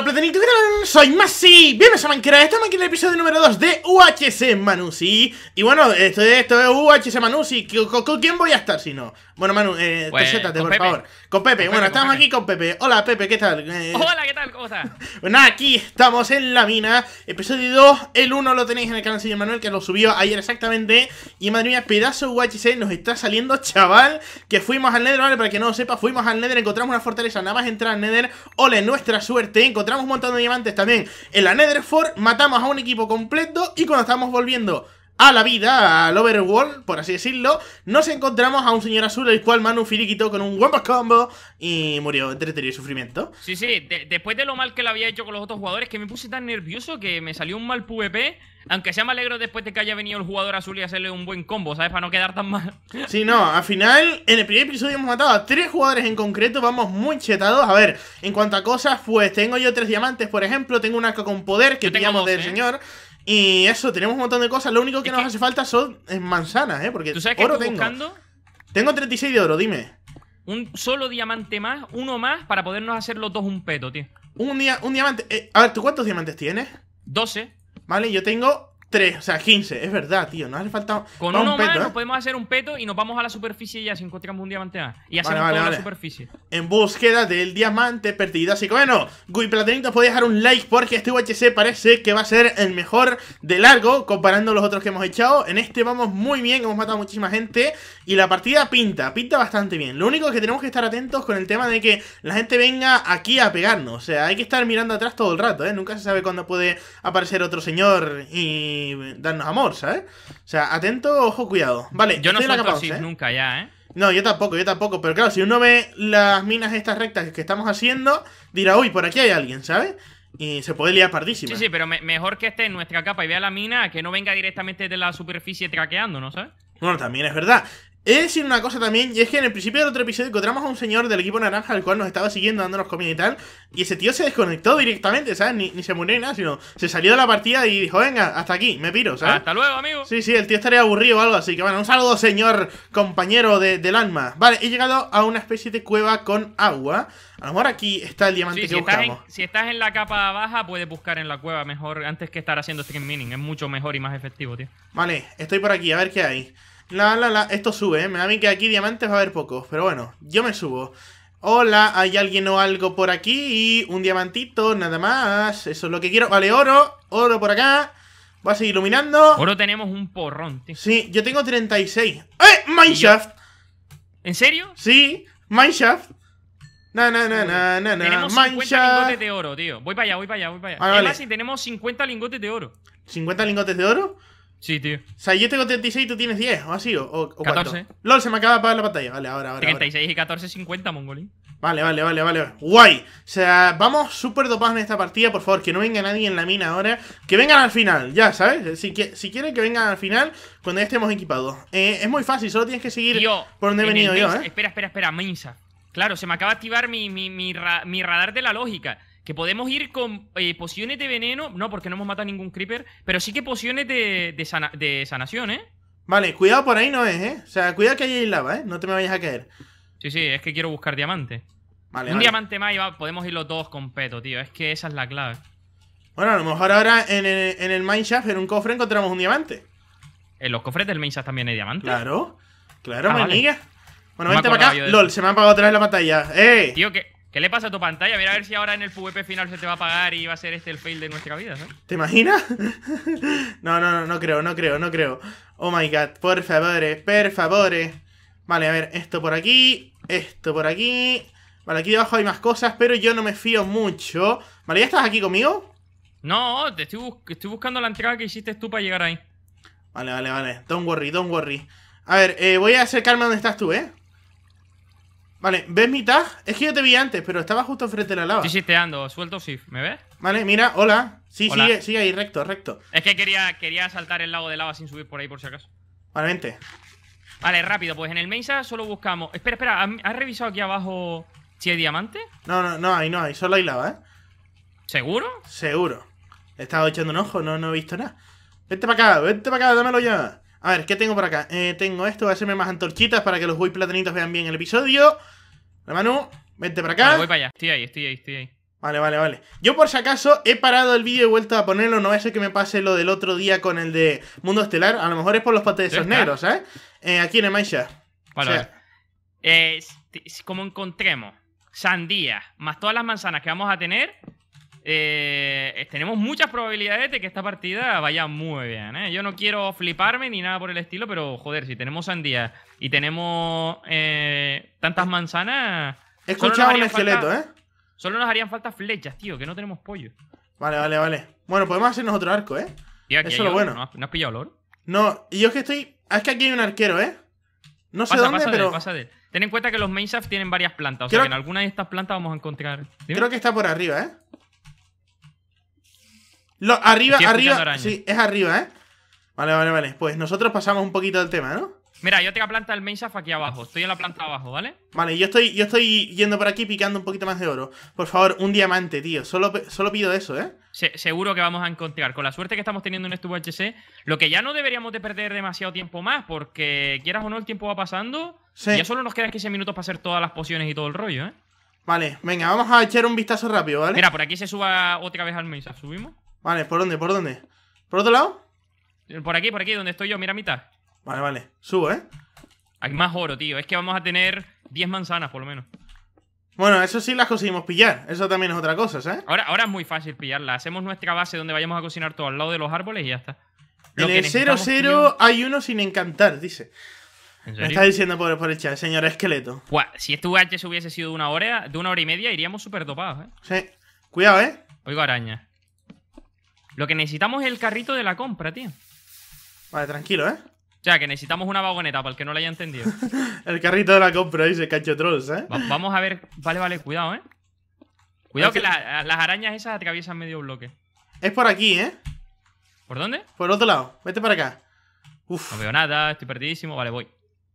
up, and then he did it. soy Masi, bienvenidos a Minecraft, estamos aquí en el episodio número 2 de UHC Manusi Y bueno, esto, esto es UHC Manusi, ¿Con, quién voy a estar si no? Bueno Manu, eh, pues, por favor Con Pepe, bueno, estamos aquí con Pepe Hola Pepe, ¿qué tal? Eh, Hola, ¿qué tal? ¿Cómo estás? Bueno, aquí estamos en la mina, episodio 2, el 1 lo tenéis en el canal de Manuel que lo subió ayer exactamente Y madre mía, pedazo UHC nos está saliendo, chaval Que fuimos al Nether, vale, para que no lo sepa, fuimos al Nether, encontramos una fortaleza Nada más entrar al Nether, ole, nuestra suerte, encontramos un montón de diamantes también. En la Netherford matamos a un equipo completo y cuando estamos volviendo a la vida, al Overworld, por así decirlo, nos encontramos a un señor azul, el cual manu un filiquito con un buen Combo y murió entre terrible y sufrimiento. Sí, sí, después de lo mal que lo había hecho con los otros jugadores, que me puse tan nervioso que me salió un mal PvP. Aunque sea me alegro después de que haya venido el jugador azul y hacerle un buen combo, ¿sabes? Para no quedar tan mal. Sí, no, al final, en el primer episodio hemos matado a tres jugadores en concreto, vamos muy chetados. A ver, en cuanto a cosas, pues tengo yo tres diamantes, por ejemplo, tengo un arco con poder que pillamos del ¿eh? señor. Y eso, tenemos un montón de cosas. Lo único que nos hace falta son eh, manzanas, ¿eh? Porque ¿Tú sabes oro que tengo. Buscando? Tengo 36 de oro, dime. Un solo diamante más, uno más, para podernos hacer los dos un peto, tío. Un, un diamante. Eh, a ver, ¿tú cuántos diamantes tienes? 12. Vale, yo tengo 3, o sea, 15, es verdad, tío. No hace falta. Con uno un peto, más ¿eh? podemos hacer un peto y nos vamos a la superficie ya si encontramos un diamante A Y hacemos la superficie. En búsqueda del diamante perdido. Así que bueno, platinito puede dejar un like porque este UHC parece que va a ser el mejor de largo comparando los otros que hemos echado. En este vamos muy bien, hemos matado muchísima gente. Y la partida pinta, pinta bastante bien. Lo único que tenemos que estar atentos con el tema de que la gente venga aquí a pegarnos. O sea, hay que estar mirando atrás todo el rato, ¿eh? Nunca se sabe cuándo puede aparecer otro señor y darnos amor, ¿sabes? O sea, atento, ojo, cuidado. Vale, yo no soy la capa, ¿eh? nunca ya, ¿eh? No, yo tampoco, yo tampoco. Pero claro, si uno ve las minas estas rectas que estamos haciendo, dirá, uy, por aquí hay alguien, ¿sabes? Y se puede liar pardísima. Sí, sí, pero mejor que esté en nuestra capa y vea la mina que no venga directamente de la superficie traqueando, ¿no sabes? Bueno, también es verdad. He de decir una cosa también, y es que en el principio del otro episodio encontramos a un señor del equipo naranja, al cual nos estaba siguiendo, dándonos comida y tal, y ese tío se desconectó directamente, ¿sabes? Ni, se murió ni nada, sino se salió de la partida y dijo, venga, hasta aquí, me piro, ¿sabes? Hasta luego, amigo. Sí, sí, el tío estaría aburrido o algo, así que bueno, un saludo, señor compañero del alma. Vale, he llegado a una especie de cueva con agua. A lo mejor aquí está el diamante que si buscamos. Estás si estás en la capa baja, puedes buscar en la cueva mejor antes que estar haciendo stream mining. Es mucho mejor y más efectivo, tío. Vale, estoy por aquí, a ver qué hay. La, la, la, esto sube, ¿eh? Me da a mí que aquí diamantes va a haber pocos, pero bueno, yo me subo. Hola, ¿hay alguien o algo por aquí? Un diamantito, nada más. Eso es lo que quiero. Vale, oro, oro por acá. voy a seguir iluminando. Oro tenemos un porrón, tío. Sí, yo tengo 36. ¡Eh! Mineshaft. ¿En serio? Sí, Mineshaft. Na, na, na, na, na, na. Tenemos 50 lingotes de oro, tío. Voy para allá, voy para allá, voy para allá. Ah, si tenemos 50 lingotes de oro. ¿50 lingotes de oro? Sí, tío. O sea, yo tengo 36 y tú tienes 10, o así, o, 14. LOL, se me acaba de apagar la pantalla. Vale, ahora, ahora. 36 y 14, 50, mongolín. Vale, vale, vale, vale. Guay. O sea, vamos súper dopados en esta partida. Por favor, que no venga nadie en la mina ahora. Que vengan al final, ya, ¿sabes? Si, si quieren que vengan al final, cuando ya estemos equipados. Eh, es muy fácil, solo tienes que seguir por donde he venido yo, ¿eh? Espera, espera, espera, Mensa Claro, se me acaba de activar mi, mi, mi radar de la lógica. Que podemos ir con eh, pociones de veneno. No, porque no hemos matado ningún creeper. Pero sí que pociones de, de, sanación, ¿eh? Vale, cuidado por ahí no es, ¿eh? O sea, cuidado que hay lava, ¿eh? No te me vayas a caer. Sí, sí, es que quiero buscar diamante. Vale, Un diamante más y podemos ir los dos con peto, tío. Es que esa es la clave. Bueno, a lo mejor ahora en el, en el mineshaft, en un cofre, encontramos un diamante. En los cofres del mineshaft también hay diamantes. Claro, claro, ah, Bueno, vente para acá. LOL, se me ha apagado otra vez la batalla. ¡Eh! Tío, que ¿Qué le pasa a tu pantalla? Mira a ver si ahora en el PvP final se te va a pagar y va a ser este el fail de nuestra vida, ¿eh? ¿Te imaginas? no, no, no, no creo, no creo, no creo. Oh my god, por favor, por favor. Vale, a ver, esto por aquí, esto por aquí. Vale, aquí debajo hay más cosas, pero yo no me fío mucho. Vale, ¿ya estás aquí conmigo? No, te estoy, buscando la entrada que hiciste tú para llegar ahí. Vale, vale, vale. Don't worry, don't worry. A ver, eh, voy a acercarme a donde estás tú, ¿eh? Vale, ¿ves mi tag? Es que yo te vi antes, pero estaba justo frente a la lava. Sí, sí, te ando. Suelto sí, ¿me ves? Vale, mira, hola. Sí, sí Sigue, ahí, recto, recto. Es que quería, quería saltar el lago de lava sin subir por ahí, por si acaso. Vale, vente. Vale, rápido, pues en el Mesa solo buscamos... Espera, espera, ¿has revisado aquí abajo si hay diamante? No, no, no, ahí no hay, solo hay lava, ¿eh? ¿Seguro? Seguro. He estado echando un ojo, no, no he visto nada. Vente para acá, vente para acá, dámelo ya. A ver, ¿qué tengo por acá? Eh, tengo esto, voy a hacerme más antorchitas para que los voy platanitos vean bien el episodio. La Manu, vente para acá. voy para allá, estoy ahí, estoy ahí, estoy ahí. Vale, vale, vale. Yo por si acaso he parado el vídeo y vuelto a ponerlo. No va a ser que me pase lo del otro día con el de Mundo Estelar. A lo mejor es por los patés negros, ¿eh? ¿eh? Aquí en el Vale, Vale. como encontremos sandía más todas las manzanas que vamos a tener, eh, tenemos muchas probabilidades de que esta partida vaya muy bien. ¿eh? Yo no quiero fliparme ni nada por el estilo, pero joder, si tenemos sandía y tenemos eh, tantas manzanas. He escuchado un esqueleto, ¿eh? Solo nos harían falta flechas, tío, que no tenemos pollo. Vale, vale, vale. Bueno, podemos hacernos otro arco, ¿eh? Eso es lo bueno. ¿no has, pillado el No, y yo es que estoy. Es que aquí hay un arquero, ¿eh? No sé dónde, pero. pasa Ten en cuenta que los mainsaf tienen varias plantas, o sea que en alguna de estas plantas vamos a encontrar. Creo que está por arriba, ¿eh? Lo, arriba, arriba. Sí, es arriba, ¿eh? Vale, vale, vale. Pues nosotros pasamos un poquito del tema, ¿no? Mira, yo tengo planta del Mesa aquí abajo. Estoy en la planta abajo, ¿vale? Vale, yo estoy, yo estoy yendo por aquí picando un poquito más de oro. Por favor, un diamante, tío. Solo, solo pido eso, ¿eh? seguro que vamos a encontrar. Con la suerte que estamos teniendo en este UHC, lo que ya no deberíamos de perder demasiado tiempo más, porque quieras o no, el tiempo va pasando. ya solo nos quedan 15 minutos para hacer todas las pociones y todo el rollo, ¿eh? Vale, venga, vamos a echar un vistazo rápido, ¿vale? Mira, por aquí se suba otra vez al Mesa Subimos. Vale, ¿por dónde? ¿Por dónde? ¿Por otro lado? Por aquí, por aquí, donde estoy yo, mira mitad. Vale, vale. Subo, ¿eh? Hay más oro, tío. Es que vamos a tener 10 manzanas, por lo menos. Bueno, eso sí las conseguimos pillar. Eso también es otra cosa, ¿sabes? ¿eh? Ahora, ahora es muy fácil pillarla. Hacemos nuestra base donde vayamos a cocinar todo al lado de los árboles y ya está. en el 00 hay uno sin encantar, dice. Me está diciendo por, por el chat, señor esqueleto. si este VH hubiese sido de una hora, de una hora y media, iríamos súper dopados ¿eh? Sí. Cuidado, ¿eh? Oigo araña. Lo que necesitamos es el carrito de la compra, tío. Vale, tranquilo, ¿eh? O sea, que necesitamos una vagoneta, para el que no lo haya entendido. el carrito de la compra, se Cacho Trolls, ¿eh? vamos a ver. Vale, vale, cuidado, ¿eh? Cuidado que las arañas esas atraviesan medio bloque. Es por aquí, ¿eh? ¿Por dónde? Por el otro lado. Vete para acá. Uf. No veo nada, estoy perdidísimo. Vale, voy.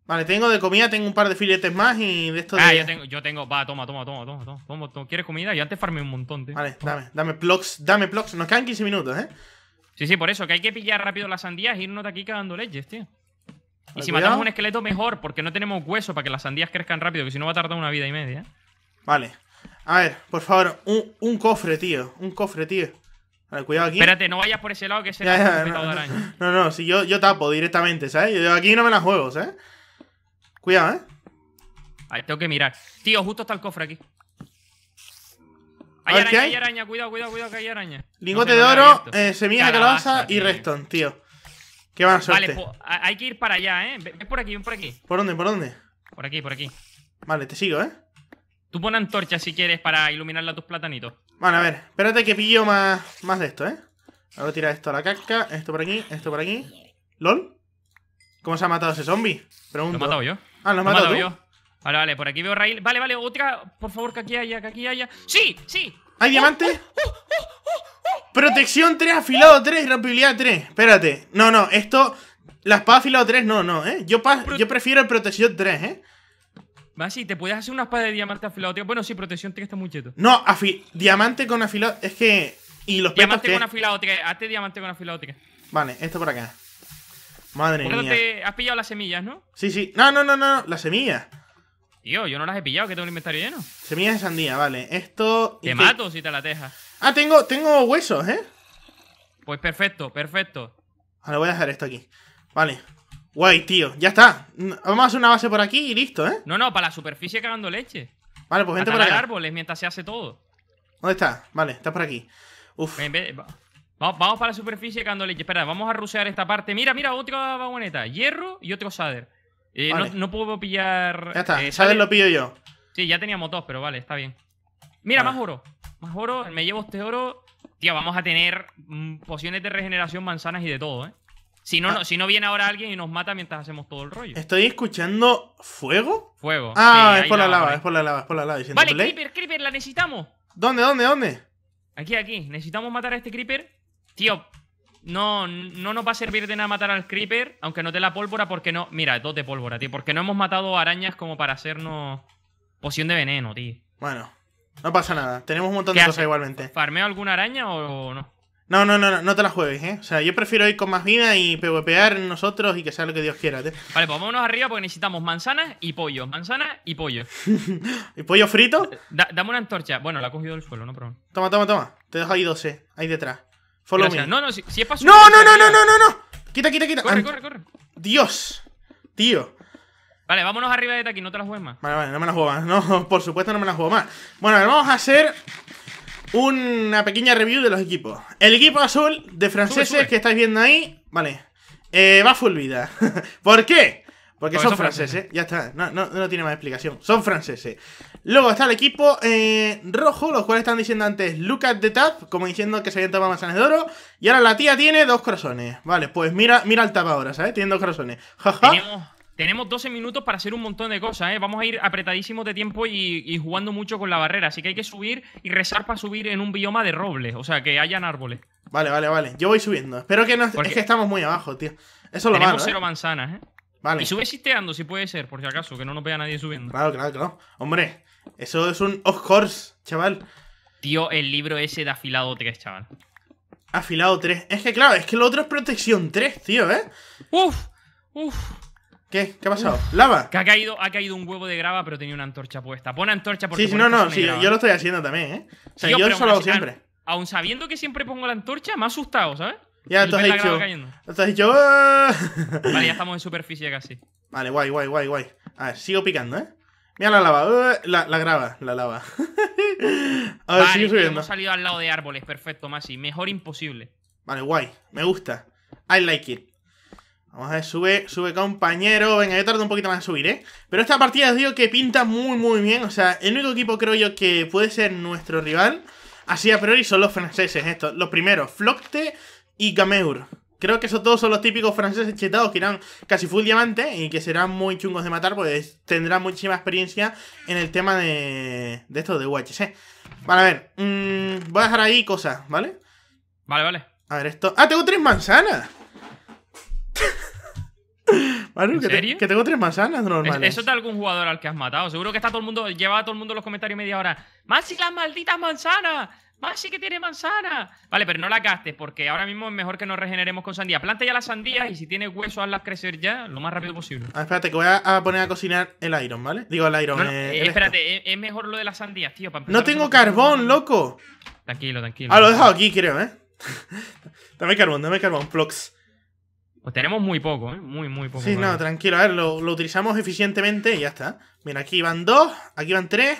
Vale, tengo de comida, tengo un par de filetes más y de esto ah, de... Ah, yo tengo, yo tengo... Va, toma, toma, toma, toma, toma, ¿Quieres comida? Yo antes farmé un montón, tío. Vale, dame, dame plox, dame plox. Nos quedan 15 minutos, ¿eh? Sí, sí, por eso, que hay que pillar rápido las sandías Y irnos de aquí cagando leyes, tío. Y si matamos un esqueleto, mejor, porque no tenemos hueso para que las sandías crezcan rápido, que si no va a tardar una vida y media. ¿eh? Vale. A ver, por favor, un, cofre, tío. Un cofre, tío. Vale, cuidado aquí. Espérate, no vayas por ese lado que ese el no, no, si yo, yo tapo directamente, ¿sabes? Yo aquí no me la juego, ¿sabes? Cuidado, ¿eh? Ahí tengo que mirar. Tío, justo está el cofre aquí. Hay araña, hay? araña, cuidado, cuidado, cuidado que hay araña. Lingote de oro, eh, Semilla semillas de calabaza y reston, tío. Qué mala suerte. Vale, pues, hay que ir para allá, ¿eh? Ven por aquí, ven por aquí. ¿Por dónde, por dónde? Por aquí, por aquí. Vale, te sigo, ¿eh? Tú pon antorcha si quieres para iluminarle a tus platanitos. Vale, a ver, espérate que pillo más, más de esto, ¿eh? Ahora tirar esto a la casca, esto por aquí, esto por aquí. ¿Lol? ¿Cómo se ha matado ese zombie? Pregunto. Lo he matado yo. Ah, lo mato Vale, vale, por aquí veo raíl. Vale, vale, otra, por favor, que aquí haya, que aquí haya. ¡Sí! ¡Sí! ¿Hay oh, diamante? Oh, oh, protección 3, afilado 3, rompibilidad 3. Espérate. No, no, esto. La espada afilado 3, no, no, ¿eh? Yo, prefiero el protección 3, ¿eh? Va, sí, te puedes hacer una espada de diamante afilado 3. Bueno, sí, protección 3 está muy cheto. No, afi... diamante con afilado. Es que. Y los Diamante con afilado 3. Hazte diamante con afilado 3. Vale, esto por acá. Madre mía. Te has pillado las semillas, ¿no? Sí, sí. No, no, no, no, las semillas. Tío, yo no las he pillado, que tengo el inventario lleno. Semillas de sandía, vale. Esto. Te mato si te la tejas. Ah, tengo, tengo huesos, ¿eh? Pues perfecto, perfecto. Ahora voy a dejar esto aquí. Vale. Guay, tío. Ya está. Vamos a hacer una base por aquí y listo, ¿eh? No, no, para la superficie cagando leche. Vale, pues vente por aquí árboles mientras se hace todo. ¿Dónde está? Vale, está por aquí. Uf. Vamos, para la superficie, leche. Espera, vamos a rusear esta parte. Mira, mira, otra vagoneta. Hierro y otro Sader. Eh, no, puedo pillar. Ya está, eh, Sader lo pillo yo. Sí, ya teníamos dos, pero vale, está bien. Mira, más oro. Más oro, me llevo este oro. Tío, vamos a tener mm, pociones de regeneración, manzanas y de todo, ¿eh? Si no, ah. si no viene ahora alguien y nos mata mientras hacemos todo el rollo. Estoy escuchando fuego. Fuego. Ah, es por la lava, es por la lava, es por la lava. Vale, creeper, creeper, la necesitamos. ¿Dónde, dónde, dónde? Aquí, aquí. Necesitamos matar a este creeper. Tío, no, no nos va a servir de nada matar al creeper, aunque no te la pólvora, porque no. Mira, dos de pólvora, tío. Porque no hemos matado arañas como para hacernos poción de veneno, tío. Bueno, no pasa nada. Tenemos un montón de cosas igualmente. ¿Farmeo alguna araña o no? No, no, no, no no te la juegues, ¿eh? O sea, yo prefiero ir con más vida y PvPear nosotros y que sea lo que Dios quiera. ¿eh? Vale, pues vámonos arriba porque necesitamos manzanas y pollo. Manzanas y pollo. ¿Y pollo frito? dame una antorcha. Bueno, la ha cogido del suelo, ¿no? Pero... Toma, toma, toma. Te dejo ahí 12, eh, ahí detrás. Follow me. No, no, si, es No, no, no, no, no, no, Quita, quita, quita. Corre, corre, corre. Dios. Tío. Vale, vámonos arriba de aquí, no te la juegues más. Vale, vale, no me la juego más. No, por supuesto no me la juego más. Bueno, vamos a hacer una pequeña review de los equipos. El equipo azul de franceses que estáis viendo ahí, vale, eh, va full vida. ¿Por qué? Porque, son, franceses. franceses, ya está, no, no, no tiene más explicación. Son franceses. Luego está el equipo eh, rojo, los cuales están diciendo antes Look at the tap, como diciendo que se habían tomado manzanas de oro. Y ahora la tía tiene dos corazones. Vale, pues mira, mira el tap ahora, ¿sabes? Tiene dos corazones. Tenemos, 12 minutos para hacer un montón de cosas, ¿eh? Vamos a ir apretadísimos de tiempo y, jugando mucho con la barrera. Así que hay que subir y rezar para subir en un bioma de robles. O sea, que hayan árboles. Vale, vale, vale. Yo voy subiendo. Espero que no... es que estamos muy abajo, tío. Eso lo malo, Tenemos ¿eh? cero manzanas, ¿eh? Vale. Y sube sisteando, si puede ser, por si acaso, que no nos vea nadie subiendo. Claro, claro, claro. Hombre, eso es un off course, chaval. Tío, el libro ese de afilado 3, chaval. Afilado 3. Es que claro, es que lo otro es protección 3, tío, ¿eh? Uf, uf. ¿Qué? ¿Qué ha pasado? ¿Lava? Que ha caído, ha caído un huevo de grava, pero tenía una antorcha puesta. Pon antorcha porque. Sí, sí no, no, sí, yo lo estoy haciendo también, ¿eh? O sea, yo eso lo hago siempre. Aún sabiendo que siempre pongo la antorcha, me ha asustado, ¿sabes? Ya, tú has, dicho, tú has dicho. Vale, ya ah". estamos en superficie casi. Vale, guay, guay, guay, guay. A ver, sigo picando, ¿eh? Mira la lava. Uh, la, graba, la lava. A ver, sigue Hemos salido al lado de árboles, perfecto, Masi. Mejor imposible. Vale, guay. Me gusta. I like it. Vamos a ver, sube, sube compañero. Venga, yo tardo un poquito más en subir, ¿eh? Pero esta partida os digo que pinta muy, muy bien. O sea, el único equipo creo yo que puede ser nuestro rival, así a priori, son los franceses estos. Los primeros, Flocte y Gameur. Creo que esos todos son los típicos franceses chetados que irán casi full diamante y que serán muy chungos de matar, pues tendrán muchísima experiencia en el tema de, de esto de UHC. Vale, a ver, mm, voy a dejar ahí cosas, ¿vale? Vale, vale. A ver, esto. ¡Ah, tengo tres manzanas! ¿En que, serio? que tengo tres manzanas normales. ¿Eso es de algún jugador al que has matado? Seguro que está todo el mundo, lleva a todo el mundo los comentarios media hora. ¡Más y las malditas manzanas! más sí que tiene manzana. Vale, pero no la gastes, porque ahora mismo es mejor que nos regeneremos con sandía. Planta ya las sandías y si tienes hueso, hazlas crecer ya lo más rápido posible. Ah, espérate, que voy a, poner a cocinar el iron, ¿vale? Digo, el iron. Eh, eh, este. espérate, eh, es, mejor lo de las sandías, tío. no tengo carbón, loco. Tranquilo, tranquilo. Ah, lo he dejado aquí, creo, ¿eh? dame carbón, dame carbón, Plox. Pues tenemos muy poco, ¿eh? Muy, muy poco. Sí, no, tranquilo. A ver, lo utilizamos eficientemente y ya está. Mira, aquí van dos, aquí van tres,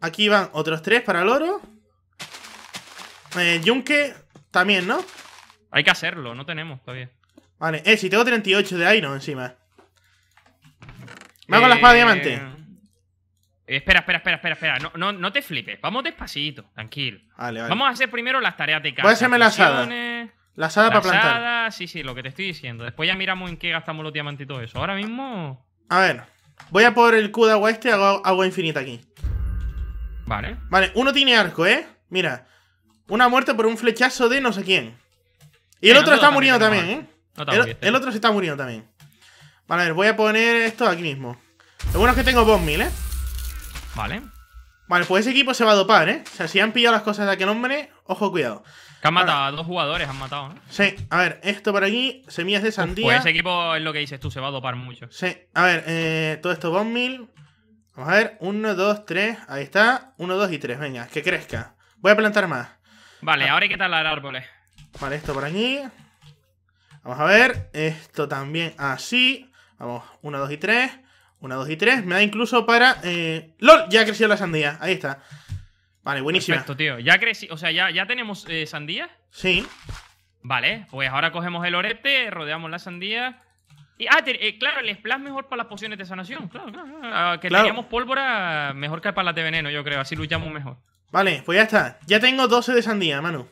aquí van otros tres para el oro. Eh, yunque también, ¿no? Hay que hacerlo, no tenemos todavía. Vale, eh, si tengo 38 de Iron encima. Me hago la espada de diamante. Espera, espera, espera, espera, espera. No, te flipes. Vamos despacito, tranquilo. Vale, vale. Vamos a hacer primero las tareas de casa. Voy hacerme la asada. La asada para plantar. Asada, sí, sí, lo que te estoy diciendo. Después ya miramos en qué gastamos los diamantes y todo eso. Ahora mismo. A ver. Voy a por el Q de agua este y hago agua infinita aquí. Vale. Vale, uno tiene arco, ¿eh? Mira. Una muerte por un flechazo de no sé quién. Y el otro está muriendo también, ¿eh? el, otro se está muriendo también. Vale, a ver, voy a poner esto aquí mismo. Lo bueno es que tengo 2000, ¿eh? Vale. Vale, pues ese equipo se va a dopar, ¿eh? O sea, si han pillado las cosas de aquel hombre, ojo, cuidado. Que han matado a dos jugadores, han matado, ¿no? Sí, a ver, esto por aquí, semillas de pues sandía. Pues ese equipo es lo que dices tú, se va a dopar mucho. Sí, a ver, eh, todo esto, 2000. Vamos a ver, uno 2, 3, ahí está. uno dos y tres venga, que crezca. Voy a plantar más. Vale, ahora hay que talar árboles. Vale, esto por aquí. Vamos a ver. Esto también así. Vamos, 1, 2 y 3. 1, 2 y 3. Me da incluso para... Eh, ¡Lol! Ya ha crecido la sandía. Ahí está. Vale, buenísimo. Perfecto, tío. Ya creció O sea, ya, ya tenemos eh, sandía. Sí. Vale, pues ahora cogemos el orete, rodeamos la sandía. Y, ah, eh, claro, el splash mejor para las pociones de sanación. Claro, claro. Ah, que teníamos pólvora mejor que para las de veneno, yo creo. Así luchamos mejor. Vale, pues ya está. Ya tengo 12 de sandía, Manu.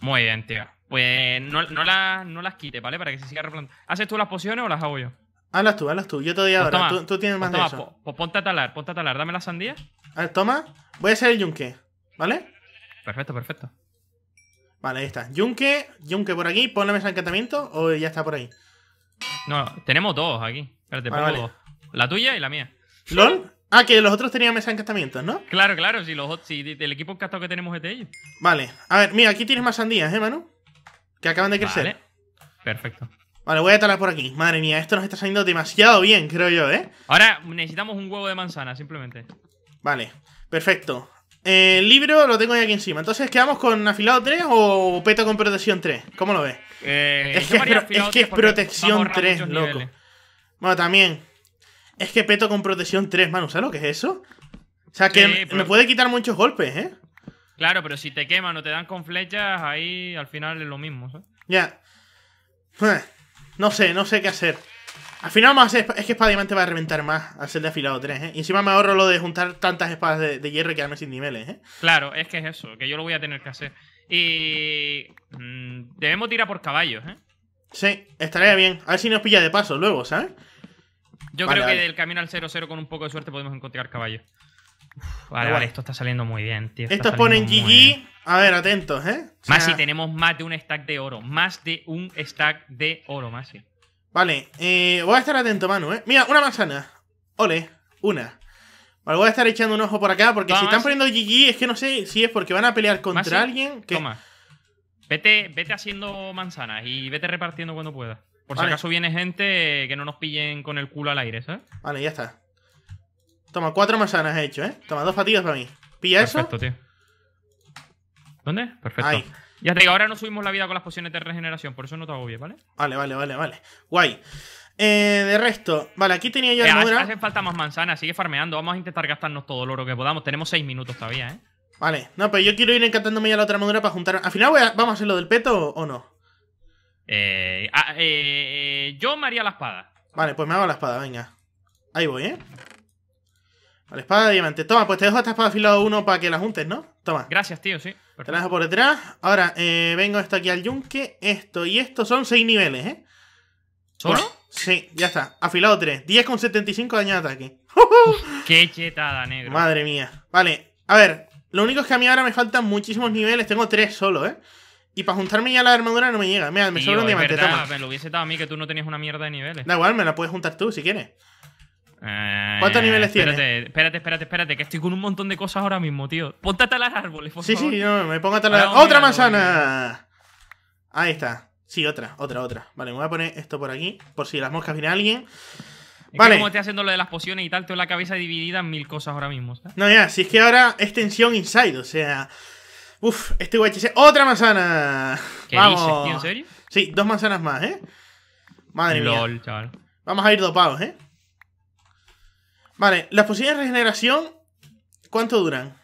Muy bien, tío. Pues eh, no, no, no las quite, ¿vale? Para que se siga replantando. ¿Haces tú las pociones o las hago yo? Hazlas tú, hazlas tú. Yo te doy ahora. Pues tú, tienes más pues toma, de eso. Pues, ponte a talar, ponte a talar. Dame las sandías. A ver, toma. Voy a hacer el yunque, ¿vale? Perfecto, perfecto. Vale, ahí está. Yunque, yunque por aquí. Ponle mesa encantamiento o ya está por ahí. No, tenemos dos aquí. Espérate, vale, pongo dos. La tuya y la mía. ¿LOL? Ah, que los otros tenían mesa de ¿no? Claro, claro, si, los, si el equipo encastado que tenemos es de ellos. Vale, a ver, mira, aquí tienes más sandías, ¿eh, Manu? Que acaban de crecer. Vale. Perfecto. Vale, voy a talar por aquí. Madre mía, esto nos está saliendo demasiado bien, creo yo, ¿eh? Ahora necesitamos un huevo de manzana, simplemente. Vale, perfecto. Eh, el libro lo tengo ya aquí encima. Entonces, ¿quedamos con afilado 3 o peto con protección 3? ¿Cómo lo ves? Eh, es, que es, protección 3, loco. Bueno, también. Es que peto con protección 3, mano, ¿sabes lo que es eso? O sea, que me puede quitar muchos golpes, ¿eh? Claro, pero si te queman o te dan con flechas, ahí al final es lo mismo, ¿sabes? Ya. No sé, no sé qué hacer. Al final más es que espada diamante va a reventar más al ser de afilado 3, ¿eh? Y encima me ahorro lo de juntar tantas espadas de, hierro y quedarme sin niveles, ¿eh? Claro, es que es eso, que yo lo voy a tener que hacer. Y... Mm, debemos tirar por caballos, ¿eh? Sí, estaría bien. A ver si nos pilla de paso luego, ¿sabes? Yo creo que del camino al 0-0 con un poco de suerte podemos encontrar caballo. vale, vale, esto está saliendo muy bien, tío. Estos ponen GG. A ver, atentos, ¿eh? más tenemos más de un stack de oro. Más de un stack de oro, si Vale, eh, voy a estar atento, mano ¿eh? Mira, una manzana. Ole, una. Vale, voy a estar echando un ojo por acá porque si están poniendo GG es que no sé si es porque van a pelear contra alguien Toma. Vete, vete haciendo manzanas y vete repartiendo cuando puedas. Por si acaso viene gente que no nos pillen con el culo al aire, ¿sabes? Vale, ya está. Toma, cuatro manzanas he hecho, ¿eh? Toma, dos fatigas para mí. Pilla eso. Perfecto, tío. ¿Dónde? Perfecto. Ahí. Ya te digo, ahora no subimos la vida con las pociones de regeneración, por eso no te bien, ¿vale? Vale, vale, vale, vale. Guay. Eh, de resto, vale, aquí tenía yo eh, la armadura. Hace, falta más manzanas, sigue farmeando. Vamos a intentar gastarnos todo el oro que podamos. Tenemos seis minutos todavía, ¿eh? Vale, no, pero yo quiero ir encantándome ya la otra armadura para juntar. Al final, ¿vamos a hacer lo del peto o no? Eh, ah, eh, eh, yo me haría la espada. Vale, pues me hago la espada, venga. Ahí voy, ¿eh? Vale, espada de diamante. Toma, pues te dejo esta espada afilado uno para que la juntes, ¿no? Toma. Gracias, tío, sí. Te la dejo por detrás. Ahora, eh, vengo esto aquí al yunque. Esto y esto son seis niveles, ¿eh? ¿Solo? sí, ya está. Afilado 3. 75 daño de ataque. ¡Qué chetada, negro! Madre mía. Vale, a ver. Lo único es que a mí ahora me faltan muchísimos niveles. Tengo tres solo, ¿eh? Y para juntarme ya la armadura no me llega. Mira, me sobra un diamante. Me lo hubiese dado a mí que tú no tenías una mierda de niveles. Da igual, me la puedes juntar tú si quieres. Eh, ¿Cuántos niveles espérate, tienes? Espérate, espérate, espérate, que estoy con un montón de cosas ahora mismo, tío. Ponte a talar árboles, por favor. Sí, sí, no, me pongo a talar. ¡Otra manzana! Ahí está. Sí, otra, otra, otra. Vale, me voy a poner esto por aquí, por si las moscas viene alguien. vale. como estoy haciendo lo de las pociones y tal, tengo la cabeza dividida en mil cosas ahora mismo. No, ya, si es que ahora es tensión inside, o sea, Uf, este UHC. ¡Otra manzana! ¿Qué Vamos. dices, ¿En serio? Sí, dos manzanas más, ¿eh? Madre Lol, mía. Chaval. Vamos a ir dopados, ¿eh? Vale, las pociones de regeneración, ¿cuánto duran?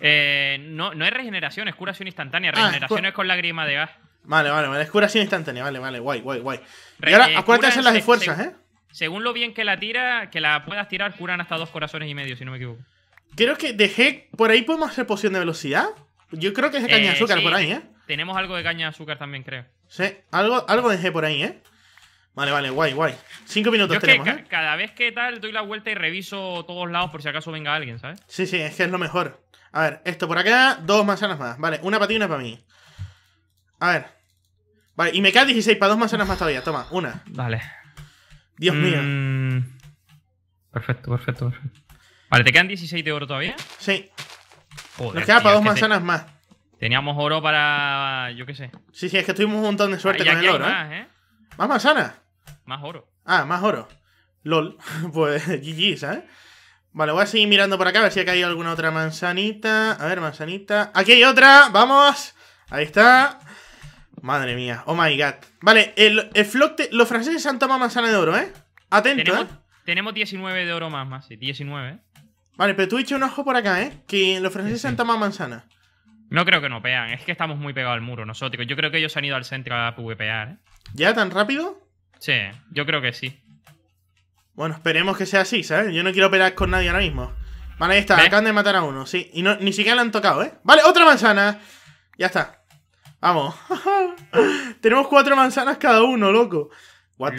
Eh, no, no es regeneración, es curación instantánea. Ah, regeneración es, con lágrima de gas. Vale, vale, vale. Es curación instantánea, vale, vale. Guay, guay, guay. Y ahora, eh, acuérdate de hacer las esfuerzas, ¿eh? Según lo bien que la tira, que la puedas tirar, curan hasta dos corazones y medio, si no me equivoco. Creo que dejé... por ahí podemos hacer poción de velocidad. Yo creo que es de caña de eh, azúcar por ahí, ¿eh? Tenemos algo de caña de azúcar también, creo. Sí, algo, algo dejé por ahí, ¿eh? Vale, vale, guay, guay. Cinco minutos Yo tenemos, ¿eh? Cada vez que tal, doy la vuelta y reviso todos lados por si acaso venga alguien, ¿sabes? Sí, sí, es que es lo mejor. A ver, esto por acá, dos manzanas más. Vale, una para ti y una para mí. A ver. Vale, y me quedan 16 para dos manzanas más todavía. Toma, una. Vale. Dios mío. Mm. Perfecto, perfecto, perfecto. Vale, ¿te quedan 16 de oro todavía? Sí. Nos queda para dos manzanas más. Teníamos oro para. Yo qué sé. Sí, sí, es que tuvimos un montón de suerte con el oro. ¿eh? Más, ¿eh? ¿Más manzanas? Más oro. Ah, más oro. LOL. pues GG, ¿sabes? Vale, voy a seguir mirando por acá a ver si acá hay alguna otra manzanita. A ver, manzanita. ¡Aquí hay otra! ¡Vamos! Ahí está. Madre mía. Oh my god. Vale, el, el los franceses han tomado manzana de oro, ¿eh? Atento, tenemos, ¿eh? Tenemos 19 de oro más, más. 19, ¿eh? Vale, pero tú echa un ojo por acá, ¿eh? Que los franceses han tomado manzanas. No creo que no pean, es que estamos muy pegados al muro nosotros. Yo creo que ellos han ido al centro a PvPar. ¿eh? ¿Ya tan rápido? Sí, yo creo que sí. Bueno, esperemos que sea así, ¿sabes? Yo no quiero operar con nadie ahora mismo. Vale, ahí está, acaban de matar a uno, sí. Y ni siquiera le han tocado, ¿eh? Vale, otra manzana. Ya está. Vamos. Tenemos cuatro manzanas cada uno, loco. What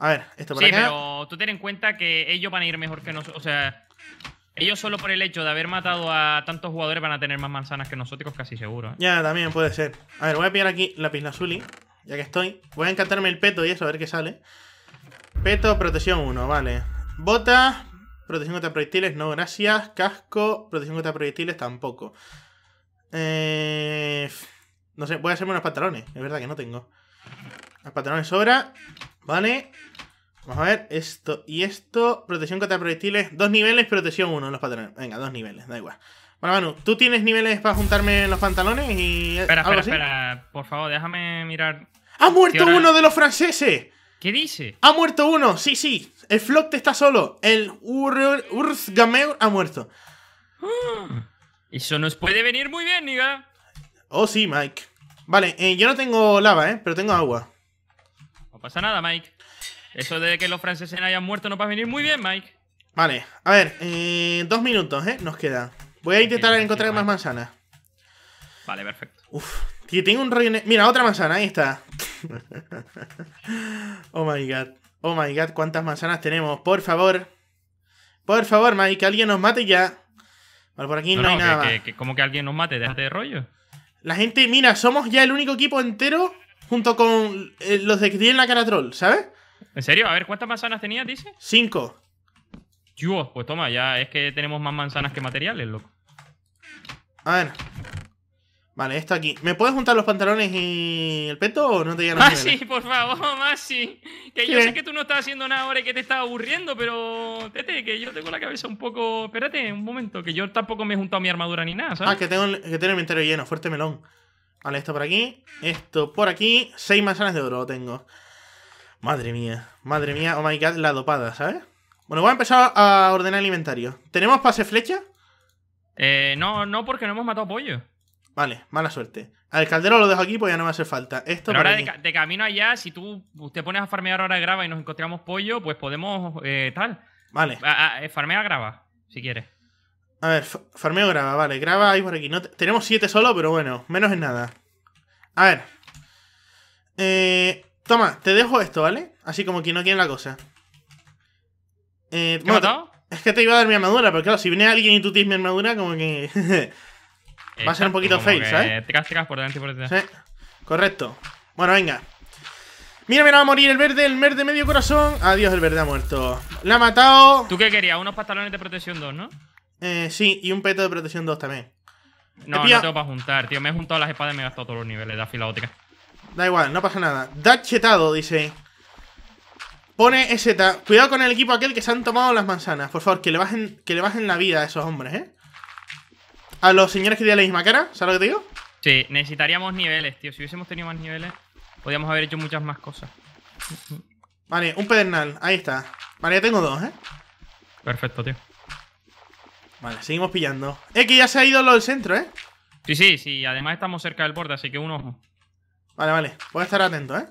a ver, esto por sí, pero tú ten en cuenta que ellos van a ir mejor que nosotros. O sea, ellos solo por el hecho de haber matado a tantos jugadores van a tener más manzanas que nosotros, casi seguro. ¿eh? Ya, también puede ser. A ver, voy a pillar aquí la y ya que estoy. Voy a encantarme el peto y eso, a ver qué sale. Peto, protección 1, vale. Bota, protección contra proyectiles, no, gracias. Casco, protección contra proyectiles, tampoco. Eh, no sé, voy a hacerme unos pantalones. Es verdad que no tengo. Los pantalones sobra. Vale. Vamos a ver, esto y esto. Protección contra proyectiles. Dos niveles, protección uno los pantalones. Venga, dos niveles, da igual. Bueno, Manu, ¿tú tienes niveles para juntarme en los pantalones y Espera, espera, espera. Por favor, déjame mirar. ¡Ha muerto uno de los franceses! ¿Qué dice? ¡Ha muerto uno! Sí, sí. El flot te está solo. El Urzgameur ha muerto. Eso nos puede venir muy bien, Niga. Oh, sí, Mike. Vale, eh, yo no tengo lava, ¿eh? Pero tengo agua. No pasa nada, Mike. Eso de que los franceses hayan muerto no va a venir muy bien, Mike. Vale, a ver, eh, dos minutos, ¿eh? Nos queda. Voy a intentar encontrar más manzanas. Vale, perfecto. Uf, tengo un rollo... Mira, otra manzana, ahí está. oh my god. Oh my god, cuántas manzanas tenemos. Por favor. Por favor, Mike, que alguien nos mate ya. Vale, por aquí no, hay nada. Que, que, como que alguien nos mate, déjate de rollo. La gente, mira, somos ya el único equipo entero junto con eh, los de que tienen la cara troll, ¿sabes? ¿En serio? A ver, ¿cuántas manzanas tenías, dice? Cinco. Yo, pues toma, ya es que tenemos más manzanas que materiales, loco. A ver. Vale, esto aquí. ¿Me puedes juntar los pantalones y el peto o no te llegan a ah, sí, por favor, Masi. Que yo sé que tú no estás haciendo nada ahora y que te estás aburriendo, pero Tete, que yo tengo la cabeza un poco. Espérate un momento, que yo tampoco me he juntado mi armadura ni nada, ¿sabes? Ah, que tengo, que tengo el inventario lleno, fuerte melón. Vale, esto por aquí. Esto por aquí. Seis manzanas de oro tengo. Madre mía. Madre mía. Oh my god, la dopada, ¿sabes? Bueno, voy a empezar a ordenar el inventario. ¿Tenemos pase flecha? Eh, no, no, porque no hemos matado pollo. Vale, mala suerte. Al caldero lo dejo aquí porque ya no me hace falta. Esto Pero ahora de, camino allá, si tú te pones a farmear ahora grava y nos encontramos pollo, pues podemos eh, tal. Vale. A, eh, farmea grava, si quieres. A ver, farmeo graba, vale. Graba ahí por aquí. No tenemos siete solo, pero bueno, menos es nada. A ver. Eh, toma, te dejo esto, ¿vale? Así como que no quieren la cosa. Eh, ha es que te iba a dar mi armadura, pero claro, si viene alguien y tú tienes mi armadura, como que... va a ser un poquito fail, ¿sabes? Te tras por delante y por detrás. correcto. Bueno, venga. Mira, mira, va a morir el verde, el verde medio corazón. Adiós, el verde ha muerto. La ha matado. ¿Tú qué querías? Unos pantalones de protección dos, ¿no? Eh, sí, y un peto de protección 2 también. No, no tengo para juntar, tío. Me he juntado las espadas y me he gastado todos los niveles de afila Da igual, no pasa nada. Da chetado, dice. Pone Z. Cuidado con el equipo aquel que se han tomado las manzanas. Por favor, que le bajen, que le bajen la vida a esos hombres, ¿eh? A los señores que tienen la misma cara, ¿sabes lo que te digo? Sí, necesitaríamos niveles, tío. Si hubiésemos tenido más niveles, podríamos haber hecho muchas más cosas. Vale, un pedernal, ahí está. Vale, ya tengo dos, ¿eh? Perfecto, tío. Vale, seguimos pillando. Eh, que ya se ha ido lo del centro, ¿eh? Sí, sí, sí. Además estamos cerca del borde, así que un ojo. Vale, vale. Voy a estar atento, ¿eh?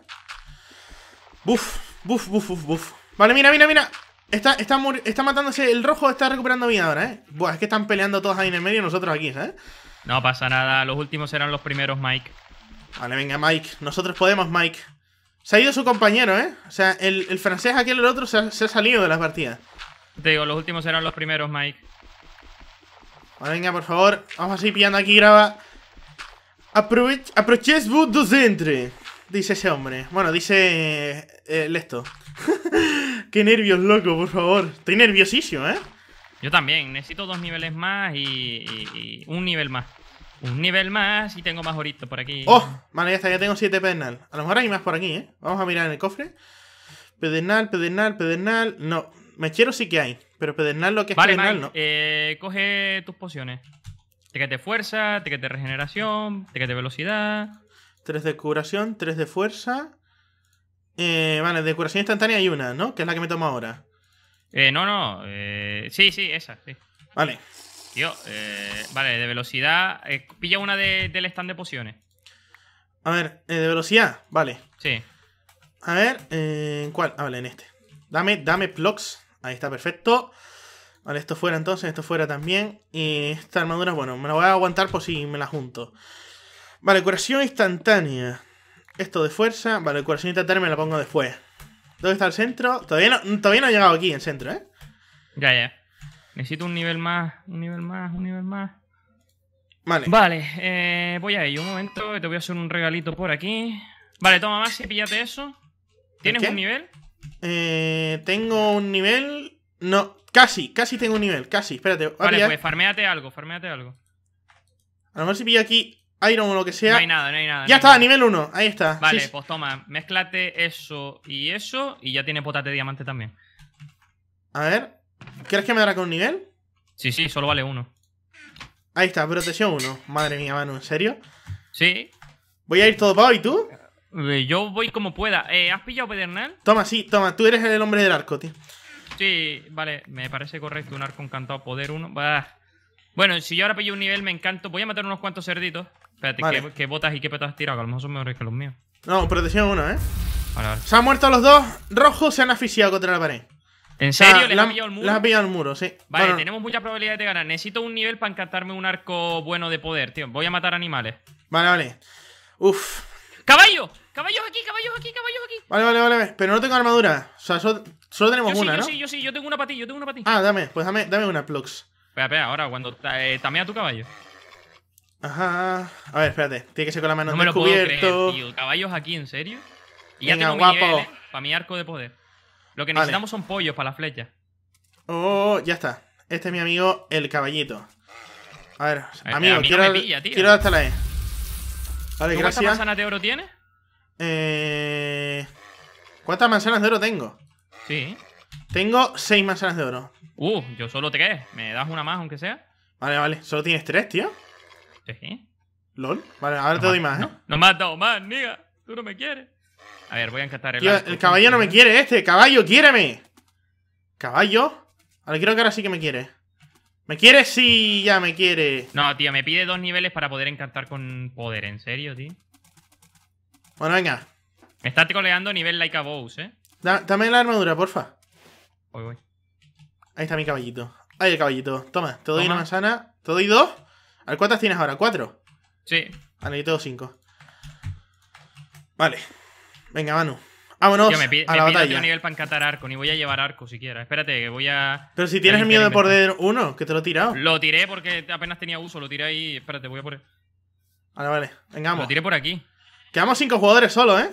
Buf, buf, buf, buf, buf. Vale, mira, mira, mira. Está, está, está matándose el rojo, está recuperando vida ahora, ¿eh? Buah, es que están peleando todos ahí en el medio y nosotros aquí, ¿sabes? No pasa nada, los últimos serán los primeros, Mike. Vale, venga, Mike. Nosotros podemos, Mike. Se ha ido su compañero, ¿eh? O sea, el, el francés aquel, el otro, se ha, se ha, salido de las partidas. Te digo, los últimos serán los primeros, Mike venga, por favor. Vamos a seguir pillando aquí, graba. aproveches vos dos entre, Dice ese hombre. Bueno, dice... Eh, Lesto. Qué nervios, loco, por favor. Estoy nerviosísimo, ¿eh? Yo también. Necesito dos niveles más y, un nivel más. Un nivel más y tengo más oritos por aquí. ¡Oh! Vale, ya está, ya tengo siete pedernal. A lo mejor hay más por aquí, ¿eh? Vamos a mirar en el cofre. Pedernal, pedernal, pedernal. No, Mechero sí que hay, pero pedernal lo que es pedernal no. Eh, coge tus pociones. Te de fuerza, te de regeneración, te de velocidad. Tres de curación, tres de fuerza. Eh, vale, de curación instantánea hay una, ¿no? Que es la que me tomo ahora. Eh, no, no. Eh, sí, sí, esa, sí. Vale. vale, de velocidad. pilla una de, del stand de pociones. A ver, de velocidad, vale. Sí. A ver, ¿en ¿cuál? Ah, vale, en este. Dame, dame plugs. Ahí está, perfecto. Vale, esto fuera entonces, esto fuera también. Y esta armadura, bueno, me la voy a aguantar por si me la junto. Vale, curación instantánea. Esto de fuerza. Vale, curación instantánea me la pongo después. ¿Dónde está el centro? Todavía no, todavía no he llegado aquí, el centro, ¿eh? Ya, ya. Necesito un nivel más, un nivel más, un nivel más. Vale. Vale, eh, voy a ello. Un momento, te voy a hacer un regalito por aquí. Vale, toma más y píllate eso. ¿Tienes un nivel? Eh, tengo un nivel. No, casi, casi tengo un nivel, casi. Espérate. Vale, pues farméate algo, farméate algo. A lo mejor si pillo aquí Iron o lo que sea. No hay nada, no hay nada. Ya está, nivel 1, ahí está. Vale, pues toma, mezclate eso y eso y ya tiene potate de diamante también. A ver, ¿crees que me dará con un nivel? Sí, sí, solo vale uno. Ahí está, protección 1. Madre mía, mano, ¿en serio? Sí. Voy a ir todo pavo, ¿y tú? Yo voy como pueda. Eh, ¿Has pillado Pedernal? Toma, sí, toma. Tú eres el hombre del arco, tío. Sí, vale. Me parece correcto un arco encantado. Poder uno. Bueno, si yo ahora pillo un nivel, me encanto. Voy a matar unos cuantos cerditos. Espérate, ¿qué, botas y qué petas tirado? a lo mejor son mejores que los míos. No, protección uno, ¿eh? Vale, vale. Se han muerto los dos. Rojos se han asfixiado contra la pared. ¿En serio? ¿Les, la, pillado el muro? ¿Les ha pillado el muro? sí. Vale, tenemos muchas probabilidades de ganar. Necesito un nivel para encantarme un arco bueno de poder, tío. Voy a matar animales. Vale, vale. Uf, ¡Caballo! ¡Caballos aquí, caballos aquí, caballos aquí! Vale, vale, vale, pero no tengo armadura. O sea, solo, tenemos yo una, sí, yo Sí, yo sí, yo tengo una para ti, yo tengo una para Ah, dame, pues dame, dame una, Plux Espera, espera, ahora, cuando eh, tamea tu caballo. Ajá. A ver, espérate. Tiene que ser con la mano no me lo puedo creer, tío. Caballos aquí, ¿en serio? Y Venga, guapo. Eh, para mi arco de poder. Lo que necesitamos son pollos para la flecha Oh, ya está. Este es mi amigo, el caballito. A ver, este amigo, quiero, dar quiero hasta la E. Vale, ¿Cuántas manzanas de oro tienes? Eh... ¿Cuántas manzanas de oro tengo? Sí. Tengo seis manzanas de oro. Uh, yo solo tres. ¿Me das una más, aunque sea? Vale, vale. ¿Solo tienes tres, tío? Sí. ¿Lol? Vale, ahora te doy más, ¿eh? No, no, me has dado más, niga. Tú no me quieres. A ver, voy a encantar el... caballo. el caballo no me quiere este. Caballo, quiéreme. Caballo. Ahora creo que ahora sí que me quiere. ¿Me quieres? Sí, ya me quiere. No, tío, me pide dos niveles para poder encantar con poder. ¿En serio, tío? Bueno, venga. Me está coleando nivel like a boss, ¿eh? dame la armadura, porfa. Voy, voy. Ahí está mi caballito. Ahí el caballito. Toma, te doy una manzana. Te doy dos. ¿Al cuántas tienes ahora? ¿Cuatro? Sí. Vale, yo tengo cinco. Vale. Venga, mano. Vámonos Yo me, a pido nivel para encatar arco, ni voy a llevar arco siquiera. Espérate, que voy a. Pero si tienes el miedo de perder uno, que te lo he tirado. Lo tiré porque apenas tenía uso, lo tiré ahí. Espérate, voy a por. Vale, vale. Lo tiré por aquí. Quedamos cinco jugadores solo, ¿eh?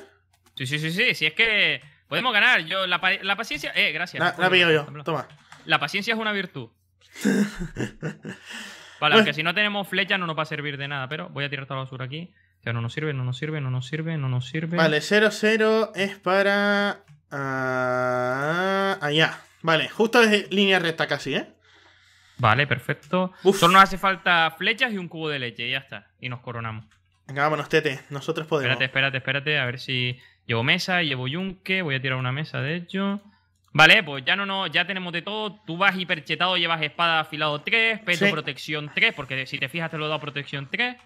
Sí, sí, sí, sí. Si es que podemos ganar. Yo, la, la paciencia. Eh, gracias. La, la he yo. Toma. La paciencia es una virtud. Vale, aunque pues si no tenemos flecha no nos va a servir de nada, pero voy a tirar toda la basura aquí sea, no nos sirve, no nos sirve, no nos sirve, no nos sirve. Vale, 0-0 es para. Ah, allá. Vale, justo desde línea recta casi, ¿eh? Vale, perfecto. Solo nos hace falta flechas y un cubo de leche, y ya está. Y nos coronamos. Venga, vámonos, Tete. Nosotros podemos. Espérate, espérate, espérate. A ver si. Llevo mesa, llevo yunque. Voy a tirar una mesa, de hecho. Vale, pues ya no, no, ya tenemos de todo. Tú vas hiperchetado, llevas espada afilado 3, peto protección 3, porque si te fijas te lo he dado protección 3.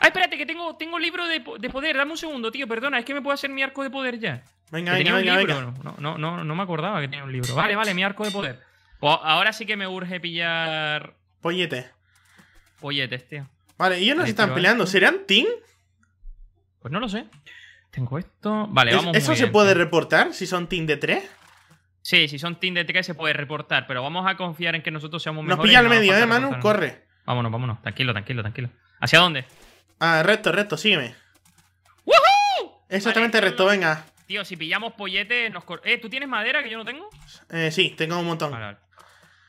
Ah, espérate, que tengo, tengo libro de, poder. Dame un segundo, tío. Perdona, es que me puedo hacer mi arco de poder ya. Venga, venga, venga, No, me acordaba que tenía un libro. Vale, vale, mi arco de poder. ahora sí que me urge pillar. Polletes. Polletes, tío. Vale, ellos no están ¿eh? peleando. ¿Serán team? Pues no lo sé. Tengo esto. Vale, vamos. ¿Eso se puede reportar si son team de 3? Sí, si son team de 3 se puede reportar, pero vamos a confiar en que nosotros seamos mejores. Nos pilla al medio, eh, Manu, corre. Vámonos, vámonos. Tranquilo, tranquilo, tranquilo. ¿Hacia dónde? Ah, recto, recto, sígueme. ¡Woohoo! Exactamente recto, venga. Tío, si pillamos pollete, nos Eh, ¿tú tienes madera que yo no tengo? Eh, sí, tengo un montón.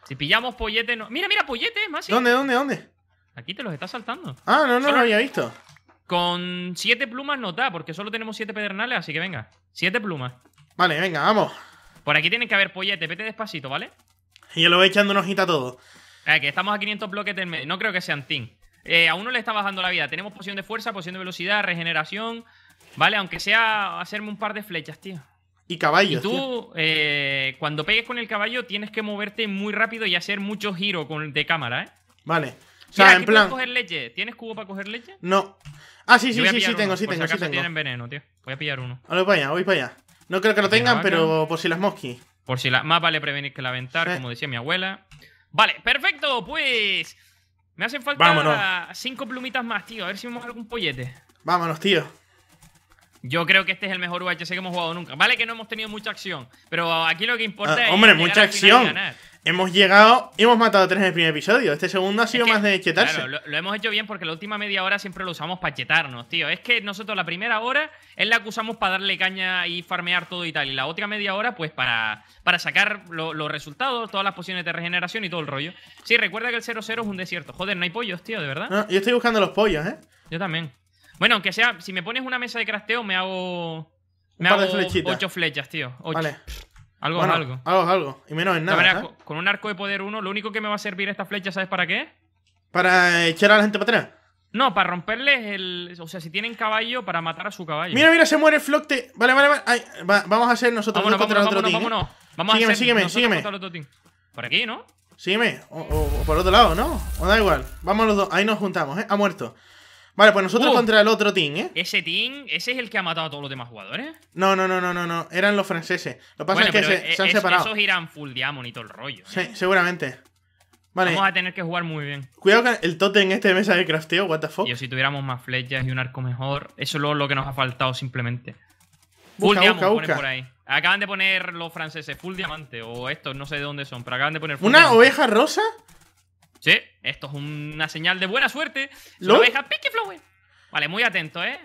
Si pillamos pollete, no. Mira, mira, pollete, más. ¿Dónde, dónde, dónde? Aquí te los estás saltando. Ah, no, no no lo había visto. Con siete plumas no da, porque solo tenemos siete pedernales, así que venga. Siete plumas. Vale, venga, vamos. Por aquí tienen que haber pollete, vete despacito, ¿vale? yo lo voy echando una hojita todo. Eh, que estamos a 500 bloques en medio. No creo que sean team. Eh, a uno le está bajando la vida. Tenemos poción de fuerza, poción de velocidad, regeneración. Vale, aunque sea hacerme un par de flechas, tío. Y caballos. Y tú, eh, cuando pegues con el caballo, tienes que moverte muy rápido y hacer mucho giro con, de cámara, ¿eh? Vale. O sea, en plan. leche? ¿Tienes cubo para coger leche? No. Ah, sí, sí, sí, sí, tengo, sí, tengo, sí tengo. tienen veneno, tío. Voy a pillar uno. Voy para allá, voy para allá. No creo que lo tengan, pero por si las mosquis. Por si las. Más vale prevenir que la aventar, como decía mi abuela. Vale, perfecto, pues. Me hacen falta cinco plumitas más, tío. A ver si vemos algún pollete. Vámonos, tío. Yo creo que este es el mejor UHC que hemos jugado nunca. Vale que no hemos tenido mucha acción, pero aquí lo que importa ah, es. Hombre, mucha acción. Hemos llegado, y hemos matado tres en el primer episodio. Este segundo ha sido más de chetarse. Claro, lo, hemos hecho bien porque la última media hora siempre lo usamos para chetarnos, tío. Es que nosotros la primera hora es la que usamos para darle caña y farmear todo y tal. Y la otra media hora, pues para, para sacar los resultados, todas las pociones de regeneración y todo el rollo. Sí, recuerda que el 0-0 es un desierto. Joder, no hay pollos, tío, de verdad. yo estoy buscando los pollos, ¿eh? Yo también. Bueno, aunque sea, si me pones una mesa de crafteo, me hago. Me hago ocho flechas, tío. Vale. Algo algo. Algo algo. Y menos en nada. Con un arco de poder 1, lo único que me va a servir esta flecha, ¿sabes para qué? Para echar a la gente para atrás. No, para romperles el. O sea, si tienen caballo, para matar a su caballo. Mira, mira, se muere el Flocte. Vale, vale, vale. vamos a hacer nosotros vámonos, contra el otro team. Vamos sígueme, a hacer sígueme, nosotros sígueme. Por aquí, ¿no? Sígueme. O, o, o, por otro lado, ¿no? O da igual. Vamos los dos. Ahí nos juntamos, ¿eh? Ha muerto. Vale, pues nosotros uh. contra el otro team, ¿eh? Ese team, ese es el que ha matado a todos los demás jugadores. No, no, no, no, no, no. Eran los franceses. Lo que pasa es que e- se, han separado. Esos irán full diamond y todo el rollo. ¿eh? Sí, seguramente. Vale. Vamos a tener que jugar muy bien. Cuidado con el totem este de mesa de crafteo, what the fuck. Yo, si tuviéramos más flechas y un arco mejor, eso es lo que nos ha faltado simplemente. Full diamond, por ahí. Acaban de poner los franceses full diamante o estos, no sé de dónde son, pero acaban de poner full ¿Una oveja rosa? Esto es una señal de buena suerte. ¿Lo? deja oveja eh. Vale, muy atento, eh.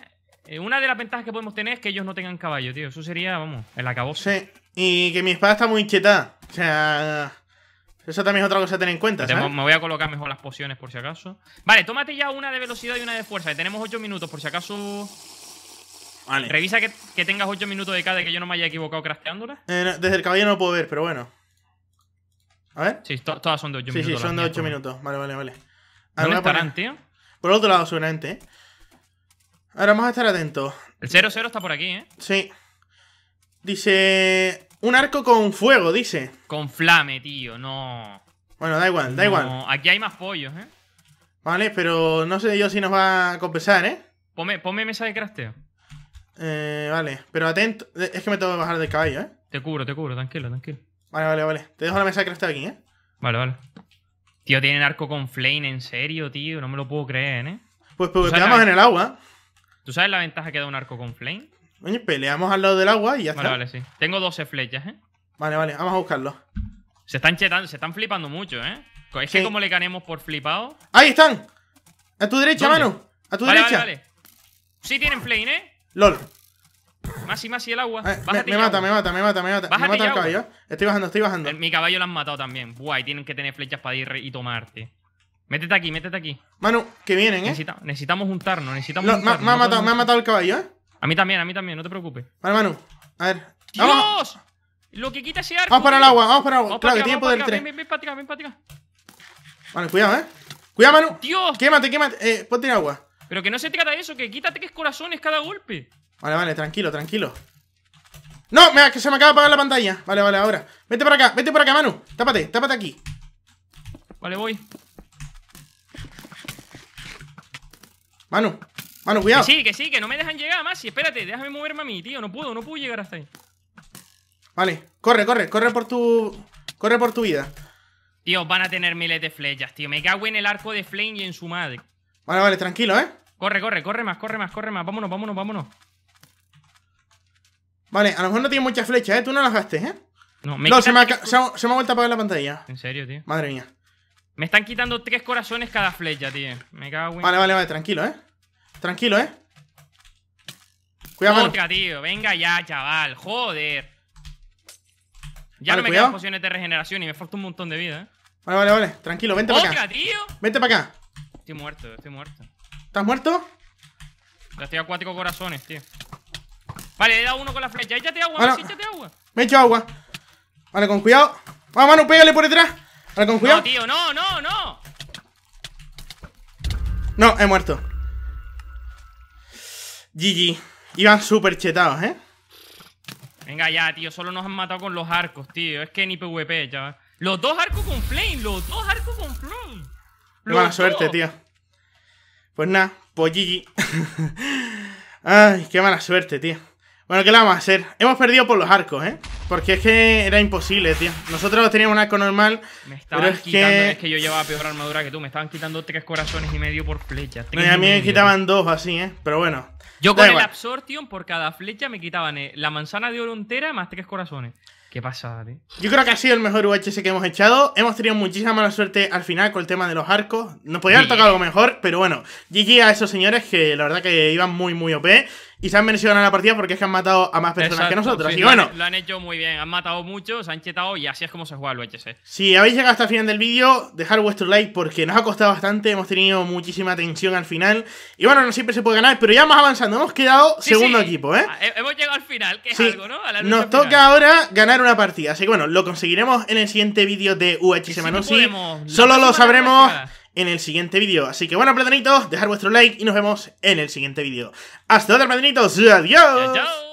¿eh? Una de las ventajas que podemos tener es que ellos no tengan caballo, tío. Eso sería, vamos, el acabó. Sí, y que mi espada está muy chetada O sea, eso también es otra cosa a tener en cuenta. ¿sabes? Me voy a colocar mejor las pociones por si acaso. Vale, tómate ya una de velocidad y una de fuerza. tenemos 8 minutos por si acaso. Vale. Revisa que, tengas 8 minutos de cada que yo no me haya equivocado crafteándola. Eh, desde el caballo no puedo ver, pero bueno. A ver. Sí, todas son de 8 minutos. Sí, son de 8 minutos. Vale, vale, vale. Ahora ¿No estarán, tío? Por otro lado, seguramente, Ahora vamos a estar atentos. El 0-0 está por aquí, ¿eh? Sí. Dice... Un arco con fuego, dice. Con flame, tío, no. Bueno, da igual, da igual. Aquí hay más pollos, ¿eh? Vale, pero no sé yo si nos va a compensar, ¿eh? Ponme, mesa de crafteo. Eh, vale, pero atento. Es que me tengo que bajar de caballo, ¿eh? Te cubro, te cubro, tranquilo, tranquilo. Vale, vale, vale. Te dejo la mesa que no está aquí, ¿eh? Vale, vale. Tío, tienen arco con Flame, en serio, tío. No me lo puedo creer, ¿eh? Pues porque peleamos en el agua. ¿Tú sabes la ventaja que da un arco con Flame? Oye, peleamos al lado del agua y ya está. Vale, vale, sí. Tengo 12 flechas, ¿eh? Vale, vale, vamos a buscarlo. Se están chetando, se están flipando mucho, ¿eh? Es que como le ganemos por flipado. ¡Ahí están! A tu derecha, mano. A tu derecha. Vale, vale. Sí tienen Flame, ¿eh? LOL. Más y más y el eh, agua. me, mata, me, mata, me mata, me mata, me mata. el caballo. Estoy bajando, estoy bajando. mi caballo lo han matado también. y tienen que tener flechas para ir y tomarte. Métete aquí, métete aquí. Manu, que vienen, ¿eh? necesitamos juntarnos, necesitamos juntarnos. Me, ha matado, me ha matado el caballo, ¿eh? A mí también, a mí también, no te preocupes. Vale, Manu. A ver. ¡Dios! ¡Vamos! Lo que quita ese arco. Vamos para el agua, vamos para el agua. claro, que tiene poder 3. Ven, ven, ven Vale, cuidado, ¿eh? Cuidado, Manu. Dios. Quémate, quémate. Eh, ponte agua. Pero que no se trata de eso, que quítate que es corazones cada golpe. Vale, vale, tranquilo, tranquilo. ¡No! Me, que se me acaba de apagar la pantalla. Vale, vale, ahora. Vete por acá, vete por acá, Manu. Tápate, tápate aquí. Vale, voy. Manu, Manu, cuidado. sí, que sí, que no me dejan llegar, más. Y espérate, déjame moverme a mí, tío. No puedo, no puedo llegar hasta ahí. Vale, corre, corre, corre por tu. Corre por tu vida. Tío, van a tener miles de flechas, tío. Me cago en el arco de Flame y en su madre. Vale, vale, tranquilo, ¿eh? Corre, corre, corre más, corre más, corre más. Vámonos, vámonos, vámonos. Vale, a lo mejor no tiene muchas flechas, ¿eh? Tú no las gastes, ¿eh? No, me se, me ha, se, me ha, vuelto a apagar la pantalla. ¿En serio, tío? Madre mía. Me están quitando tres corazones cada flecha, tío. Me cago en... Vale, vale, vale, tranquilo, ¿eh? Tranquilo, ¿eh? Cuidado, Otra, tío. Venga ya, chaval. Joder. Ya no me quedan pociones de regeneración y me falta un montón de vida, ¿eh? Vale, vale, vale. Tranquilo, vente para acá. tío! Vente para acá. Estoy muerto, estoy muerto. ¿Estás muerto? Ya estoy a cuatro corazones, tío. Vale, he dado uno con la flecha. Échate agua, échate agua. Me he hecho agua. Vale, con cuidado. Vamos, mano, pégale por detrás. Vale, con cuidado. No, tío, no, no, no. No, he muerto. GG. Iban súper chetados, ¿eh? Venga ya, tío. Solo nos han matado con los arcos, tío. Es que ni PvP, ya. Los dos arcos con flame. Los dos arcos con flame. Qué mala suerte, tío. Pues nada, pues GG. Ay, qué mala suerte, tío. Bueno, ¿qué le vamos a hacer? Hemos perdido por los arcos, ¿eh? Porque es que era imposible, tío. Nosotros teníamos un arco normal. pero es que... es que yo llevaba peor armadura que tú. Me estaban quitando tres corazones y medio por flecha. a mí me quitaban dos así, ¿eh? Pero bueno. Yo con el Absorption por cada flecha me quitaban eh, la manzana de oro entera más tres corazones. Qué pasada, tío. Yo creo que ha sido el mejor UHS que hemos echado. Hemos tenido muchísima mala suerte al final con el tema de los arcos. Nos podía haber tocado algo mejor, pero bueno. GG a esos señores que la verdad que iban muy, muy OP. Y se han merecido ganar la partida porque es que han matado a más personas que nosotros. y bueno. Lo han hecho muy bien, han matado muchos se han chetado y así es como se juega el UHC. Si habéis llegado hasta el final del vídeo, dejad vuestro like porque nos ha costado bastante, hemos tenido muchísima tensión al final. Y bueno, no siempre se puede ganar, pero ya más avanzando, hemos quedado segundo equipo, ¿eh? Ah, hemos llegado al final, que es algo, ¿no? nos toca ahora ganar una partida. Así que bueno, lo conseguiremos en el siguiente vídeo de UHC Solo lo sabremos en el siguiente vídeo. Así que bueno, platanitos, dejar vuestro like y nos vemos en el siguiente vídeo. ¡Hasta luego, platanitos! ¡Adiós!